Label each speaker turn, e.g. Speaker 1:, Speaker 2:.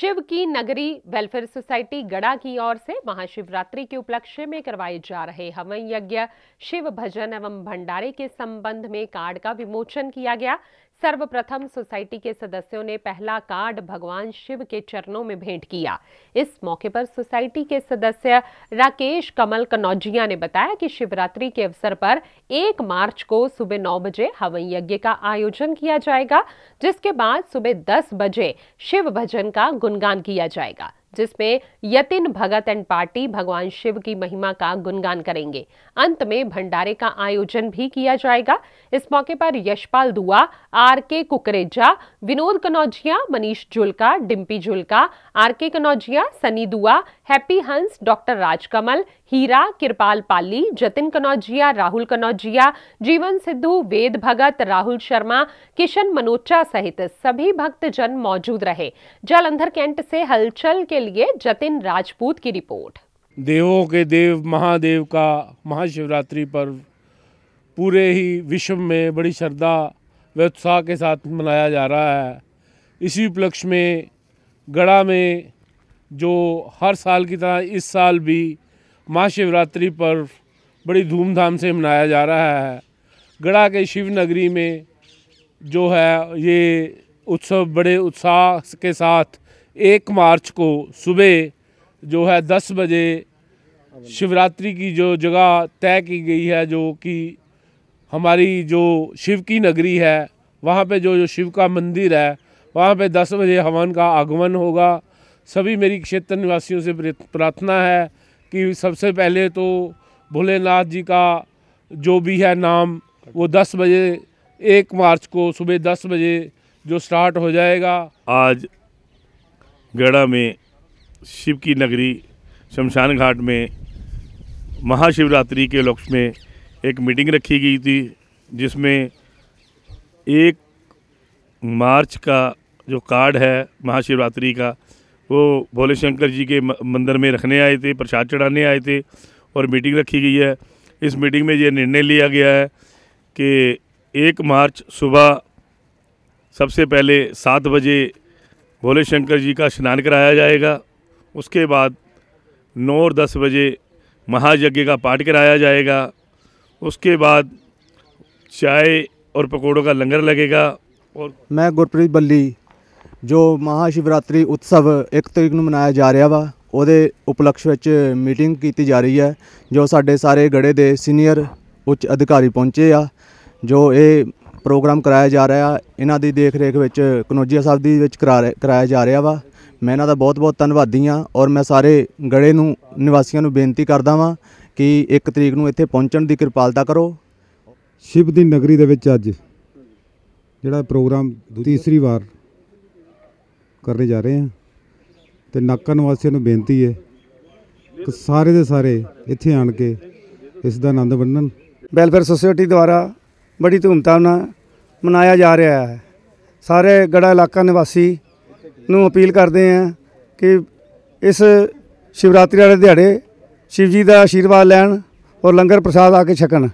Speaker 1: शिव की नगरी welfare society गड़ा की ओर से महाशिवरात्रि के उपलक्ष्य में करवाए जा रहे हवन यज्ञ शिव भजन एवं भंडारे के संबंध में कार्ड का विमोचन किया गया सर्वप्रथम सोसाइटी के सदस्यों ने पहला कार्ड भगवान शिव के चरणों में भेंट किया इस मौके पर सोसाइटी के सदस्य राकेश कमल कनौजिया ने बताया कि शिवरात्रि के अवसर पर एक मार्च को सुबह नौ बजे हवन यज्ञ का आयोजन किया जाएगा जिसके बाद सुबह दस बजे शिव भजन का गुणगान किया जाएगा जिसमें यतिन भगत एंड पार्टी भगवान शिव की महिमा का गुणगान करेंगे अंत में भंडारे का आयोजन भी किया जाएगा इस मौके पर Yashpal Dua R K Kukreja Vinod Kanaujia Manish Julka Dimpy Julka R K Kanaujia Sunny Dua Happy Hans doctor Rajkamal Heera Kirpal Pali Jatin Kanaujia Rahul Kanaujia Jeevan Sidhu वेद भगत राहुल शर्मा किशन मनोचा सहित सभी भक्तजन मौजूद रहे जलंधर कैंट से हलचल के लिए जतिन राजपूत की रिपोर्ट
Speaker 2: देवों के देव महादेव का महाशिवरात्रि पर्व पूरे ही विश्व में बड़ी श्रद्धा व उत्साह के साथ मनाया जा रहा है इसी उपलक्ष्य में गढ़ा में जो हर साल की तरह इस साल भी महाशिवरात्रि पर्व बड़ी धूमधाम से मनाया जा रहा है गढ़ा के शिव नगरी में जो है ये उत्सव बड़े उत्साह के साथ एक मार्च को सुबह जो है दस बजे शिवरात्रि की जो जगह तय की गई है जो कि हमारी जो शिव की नगरी है वहाँ पे जो जो शिव का मंदिर है वहाँ पे दस बजे हवन का आगमन होगा सभी मेरी क्षेत्र निवासियों से प्रार्थना है कि सबसे पहले तो भोलेनाथ जी का जो भी है नाम वो दस बजे एक मार्च को सुबह दस बजे जो स्टार्ट हो जाएगा
Speaker 3: आज गढ़ा में शिव की नगरी शमशान घाट में महाशिवरात्रि के लक्ष्य में एक मीटिंग रखी गई थी जिसमें एक मार्च का जो कार्ड है महाशिवरात्रि का वो भोले शंकर जी के मंदिर में रखने आए थे प्रसाद चढ़ाने आए थे और मीटिंग रखी गई है इस मीटिंग में ये निर्णय लिया गया है कि एक मार्च सुबह सबसे पहले सात बजे भोले शंकर जी का स्नान कराया जाएगा उसके बाद नौ और दस बजे महायज्ञ का पाठ कराया जाएगा उसके बाद चाय और पकौड़ों का लंगर लगेगा
Speaker 4: और ਮੈਂ ਗੁਰਪ੍ਰੀਤ ਬੱਲੀ ਜੋ ਮਹਾਸ਼ਿਵਰਾਤਰੀ ਉਤਸਵ 1 ਤਰੀਕ ਨੂੰ ਮਨਾਇਆ ਜਾ ਰਿਹਾ ਵਾ ਉਹਦੇ ਉਪਲਕਸ਼ ਵਿੱਚ ਮੀਟਿੰਗ ਕੀਤੀ ਜਾ ਰਹੀ ਹੈ ਜੋ ਸਾਡੇ ਸਾਰੇ ਗੜੇ ਦੇ ਸੀਨੀਅਰ ਉੱਚ ਅਧਿਕਾਰੀ ਪਹੁੰਚੇ ਆ ਜੋ ਇਹ ਪ੍ਰੋਗਰਾਮ ਕਰਾਇਆ ਜਾ ਰਿਹਾ ਇਹਨਾਂ ਦੀ ਦੇਖ ਰੇਖ ਵਿੱਚ ਕਨੋਜੀਆ ਸਾਹਿਬ ਦੀ ਵਿੱਚ ਕਰਾਇਆ ਜਾ ਰਿਹਾ ਵਾ ਮੈਂ ਇਹਨਾਂ ਦਾ ਬਹੁਤ-ਬਹੁਤ ਧੰਨਵਾਦੀ ਆ ਔਰ ਮੈਂ ਸਾਰੇ ਗੜੇ ਨੂੰ ਨਿਵਾਸੀਆਂ ਨੂੰ ਬੇਨਤੀ ਕਰਦਾ ਵਾਂ ਕਿ 1 ਤਰੀਕ ਨੂੰ ਇੱਥੇ ਪਹੁੰਚਣ ਦੀ ਕਿਰਪਾਲਤਾ ਕਰੋ
Speaker 2: ਸ਼ਿਵ ਦੀ ਨਗਰੀ ਦੇ ਵਿੱਚ ਅੱਜ ਜਿਹੜਾ ਪ੍ਰੋਗਰਾਮ ਤੀਸਰੀ ਵਾਰ ਕਰਨੇ ਜਾ ਰਹੇ ਆ ਤੇ ਨਾਕਾ ਨਿਵਾਸੀਆਂ ਨੂੰ ਬੇਨਤੀ ਹੈ ਕਿ ਸਾਰੇ ਦੇ ਸਾਰੇ ਇੱਥੇ ਆਣ ਕੇ ਇਸ ਦਾ ਆਨੰਦ ਵੰਡਣ ਵੈਲਫੇਅਰ ਸੋਸਾਇਟੀ ਦੁਆਰਾ ਬੜੀ ਧੂਮਧਾਮ ਨਾਲ
Speaker 3: ਮਨਾਇਆ ਜਾ ਰਿਹਾ ਹੈ ਸਾਰੇ ਗੜਾ ਇਲਾਕਾ ਨਿਵਾਸੀ ਨੂੰ ਅਪੀਲ ਕਰਦੇ
Speaker 4: ਆ ਕਿ ਇਸ ਸ਼ਿਵਰਾਤਰੀ ਵਾਲੇ ਦਿਹਾੜੇ ਸ਼ਿਵ ਜੀ ਦਾ ਆਸ਼ੀਰਵਾਦ ਲੈਣ ਔਰ ਲੰਗਰ ਪ੍ਰਸਾਦ ਆ ਕੇ ਛਕਣ